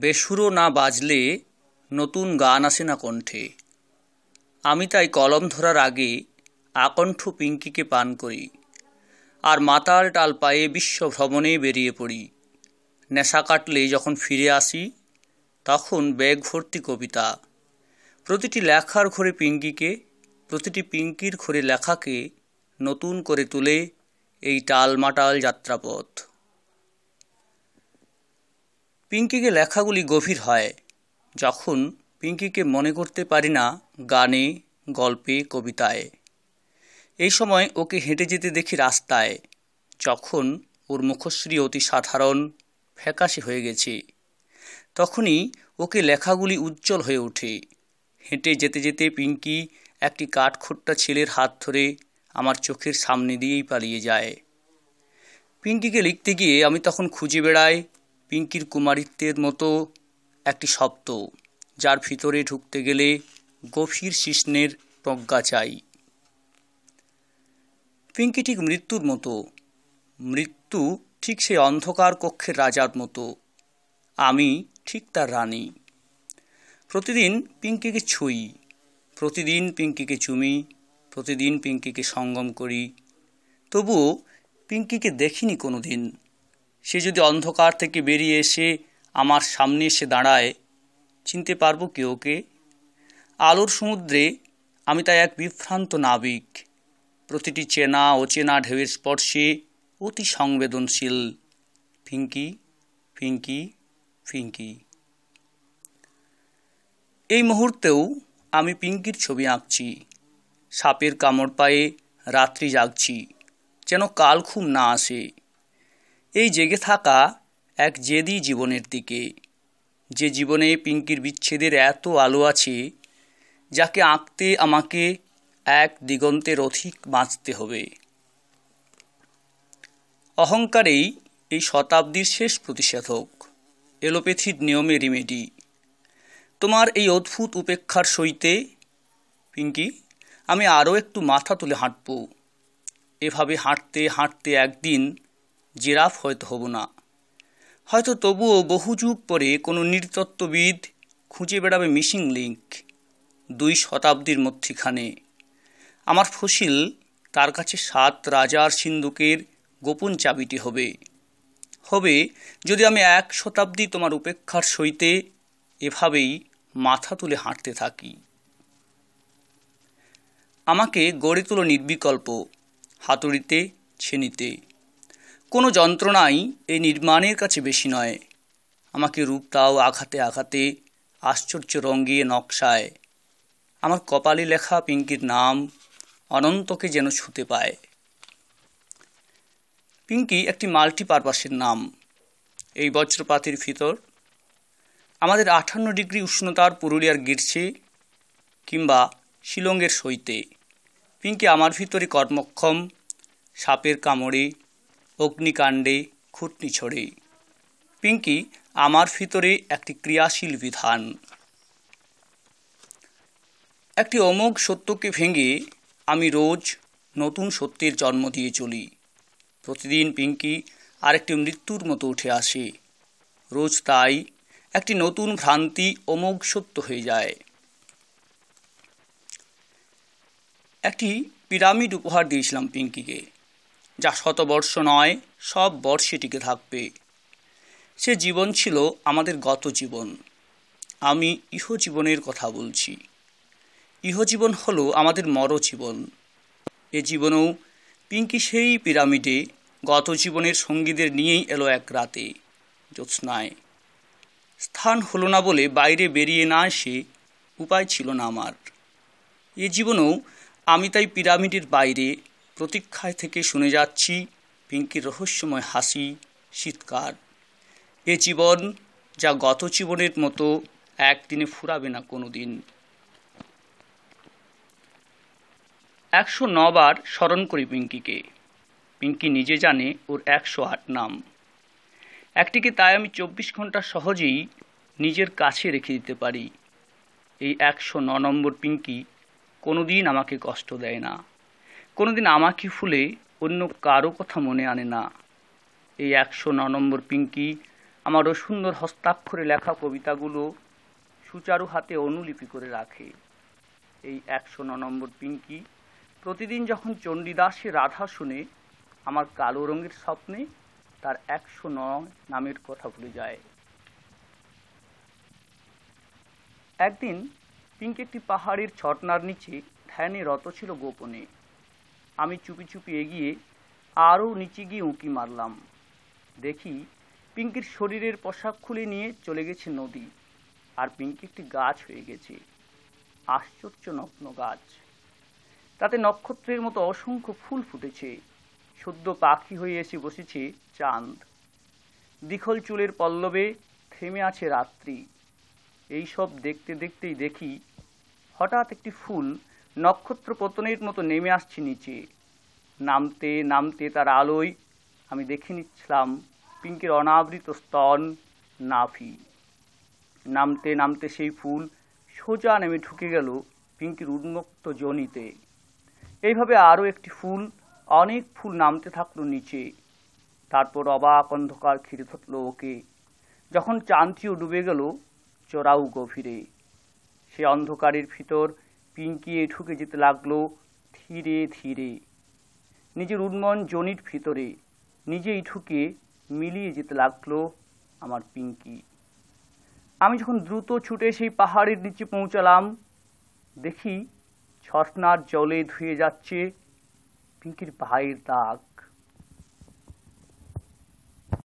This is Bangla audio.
বেসুরো না বাজলে নতুন গান আসে না কণ্ঠে আমি তাই কলম ধরার আগে আকণ্ঠ পিঙ্কিকে পান করি আর মাতাল টাল পায়ে বিশ্ব ভ্রমণে বেরিয়ে পড়ি নেশা কাটলে যখন ফিরে আসি তখন ব্যাগ ভর্তি কবিতা প্রতিটি লেখার ঘরে পিঙ্কিকে প্রতিটি পিঙ্কির ঘরে লেখাকে নতুন করে তুলে এই টালমাটাল যাত্রাপথ পিঙ্কিকে লেখাগুলি গভীর হয় যখন পিঙ্কিকে মনে করতে পারি না গানে গল্পে কবিতায় এই সময় ওকে হেঁটে যেতে দেখি রাস্তায় যখন ওর মুখশ্রী অতি সাধারণ ফ্যাকাশে হয়ে গেছে তখনই ওকে লেখাগুলি উজ্জ্বল হয়ে ওঠে হেঁটে যেতে যেতে পিঙ্কি একটি কাঠখোট্টা ছেলের হাত ধরে আমার চোখের সামনে দিয়েই পালিয়ে যায় পিঙ্কিকে লিখতে গিয়ে আমি তখন খুঁজে বেড়াই পিঙ্কির কুমারিত্বের মতো একটি শব্দ যার ভিতরে ঢুকতে গেলে গভীর শিষ্ণের প্রজ্ঞা চাই পিঙ্কি ঠিক মৃত্যুর মতো মৃত্যু ঠিক সেই অন্ধকার কক্ষের রাজার মতো আমি ঠিক তার রানী প্রতিদিন পিঙ্কিকে ছুঁই প্রতিদিন পিঙ্কিকে চুমি প্রতিদিন পিঙ্কিকে সঙ্গম করি তবুও পিঙ্কিকে দেখিনি কোনো দিন সে যদি অন্ধকার থেকে বেরিয়ে এসে আমার সামনে এসে দাঁড়ায় চিনতে পারবো কে ওকে আলোর সমুদ্রে আমি তাই এক বিভ্রান্ত নাবিক প্রতিটি চেনা অচেনা ঢেউয়ের স্পর্শে অতি সংবেদনশীল ফিঙ্কি ফিঙ্কি ফিঙ্কি এই মুহূর্তেও আমি পিঙ্কির ছবি আঁকছি সাপের কামড় পায়ে রাত্রি জাগছি যেন কাল খুব না আসে এই জেগে থাকা এক জেদি জীবনের দিকে যে জীবনে পিঙ্কির বিচ্ছেদের এত আলো আছে যাকে আঁকতে আমাকে এক দিগন্তের অধিক বাঁচতে হবে অহংকারেই এই শতাব্দীর শেষ প্রতিষেধক এলোপ্যাথির নিয়মে রিমেডি তোমার এই অদ্ভুত উপেক্ষার সইতে পিঙ্কি আমি আরও একটু মাথা তুলে হাঁটব এভাবে হাঁটতে হাঁটতে একদিন জিরাফ হয়তো হব না হয়তো তবুও বহু যুগ পরে কোনো নৃতত্ত্ববিদ খুঁজে বেড়াবে মিসিং লিঙ্ক দুই শতাব্দীর মধ্যিখানে আমার ফসিল তার কাছে সাত রাজার সিন্ধুকের গোপন চাবিটি হবে হবে যদি আমি এক শতাব্দী তোমার উপেক্ষার সইতে এভাবেই মাথা তুলে হাঁটতে থাকি আমাকে গড়ে তোলো নির্বিকল্প হাতুড়িতে ছেনিতে কোনো যন্ত্রণাই এই নির্মাণের কাছে বেশি নয় আমাকে রূপ তাও আঘাতে আঘাতে আশ্চর্য রঙ্গিয়ে নকশায় আমার কপালে লেখা পিঙ্কির নাম অনন্তকে যেন ছুতে পায় পিঙ্কি একটি মাল্টিপারপাসের নাম এই বজ্রপাতের ভিতর আমাদের আঠান্ন ডিগ্রি উষ্ণতার পুরুলিয়ার গির্ছে কিংবা শিলংয়ের সইতে পিঙ্কি আমার ভিতরে কর্মক্ষম সাপের কামড়ে অগ্নিকাণ্ডে খুটনি ছড়ে পিঙ্কি আমার ভিতরে একটি ক্রিয়াশীল বিধান একটি অমোঘ সত্যকে ভেঙে আমি রোজ নতুন সত্যের জন্ম দিয়ে চলি প্রতিদিন পিঙ্কি আরেকটি মৃত্যুর মতো উঠে আসে রোজ তাই একটি নতুন ভ্রান্তি অমোঘ সত্য হয়ে যায় একটি পিরামিড উপহার দিয়েছিলাম পিঙ্কিকে যা শতবর্ষ নয় সব বর্ষে টিকে থাকবে সে জীবন ছিল আমাদের গত জীবন আমি ইহজীবনের কথা বলছি ইহজীবন হল আমাদের মরজীবন এ জীবনেও পিঙ্কি সেই পিরামিডে গত জীবনের সঙ্গীদের নিয়েই এলো এক রাতে জ্যোৎস্নায় স্থান হলো না বলে বাইরে বেরিয়ে না এসে উপায় ছিল না আমার এ জীবনেও আমি তাই পিরামিডের বাইরে প্রতীক্ষায় থেকে শুনে যাচ্ছি পিঙ্কির রহস্যময় হাসি শীতকার এ জীবন যা গত জীবনের মতো একদিনে ফুরাবে না কোনো দিন একশো নবার স্মরণ করি পিঙ্কিকে পিঙ্কি নিজে জানে ওর একশো আট নাম একটিকে তাই আমি চব্বিশ ঘন্টা সহজেই নিজের কাছে রেখে দিতে পারি এই একশো ন নম্বর পিঙ্কি কোনো দিন আমাকে কষ্ট দেয় না কোনোদিন আমাকে ফুলে অন্য কারো কথা মনে আনে না এই একশো ন নম্বর পিঙ্কি আমারও সুন্দর হস্তাক্ষরে লেখা কবিতাগুলো সুচারু হাতে অনুলিপি করে রাখে এই একশো ন নম্বর পিঙ্কি প্রতিদিন যখন চণ্ডীদাসে রাধা শুনে আমার কালো রঙের স্বপ্নে তার একশো ন নামের কথা ভুলে যায় একদিন পিঙ্কি একটি পাহাড়ের ছটনার নিচে ধ্যানে রত ছিল গোপনে আমি চুপি চুপি এগিয়ে আরও নিচে গিয়ে উঁকি মারলাম দেখি পিঙ্কির শরীরের পোশাক খুলে নিয়ে চলে গেছে নদী আর পিঙ্কি একটি গাছ হয়ে গেছে আশ্চর্য নগ্ন গাছ তাতে নক্ষত্রের মতো অসংখ্য ফুল ফুটেছে শুদ্ধ পাখি হয়ে এসে বসেছে চাঁদ দিখল চুলের পল্লবে থেমে আছে রাত্রি এইসব দেখতে দেখতেই দেখি হঠাৎ একটি ফুল নক্ষত্র পতনের মতো নেমে আসছি নিচে নামতে নামতে তার আলোয় আমি দেখে নিচ্ছিলাম পিঙ্কের অনাবৃত স্তন নাফি নামতে নামতে সেই ফুল সোজা নেমে ঢুকে গেল পিঙ্কির উন্মুক্ত জনিতে এইভাবে আরও একটি ফুল অনেক ফুল নামতে থাকলো নিচে তারপর অবাক অন্ধকার ঘিরে ধরল ওকে যখন চান্তিও ডুবে গেল চোরাও গভীরে সে অন্ধকারের ভিতর পিঙ্কি ঢুকে যেতে লাগলো ধীরে ধীরে নিজের উন্মন জনির ভিতরে নিজেই ঢুকে মিলিয়ে যেতে লাগলো আমার পিঙ্কি আমি যখন দ্রুত ছুটে সেই পাহাড়ের নিচে পৌঁছালাম দেখি ঝর্নার জলে ধুয়ে যাচ্ছে পিঙ্কির পায়ের দাগ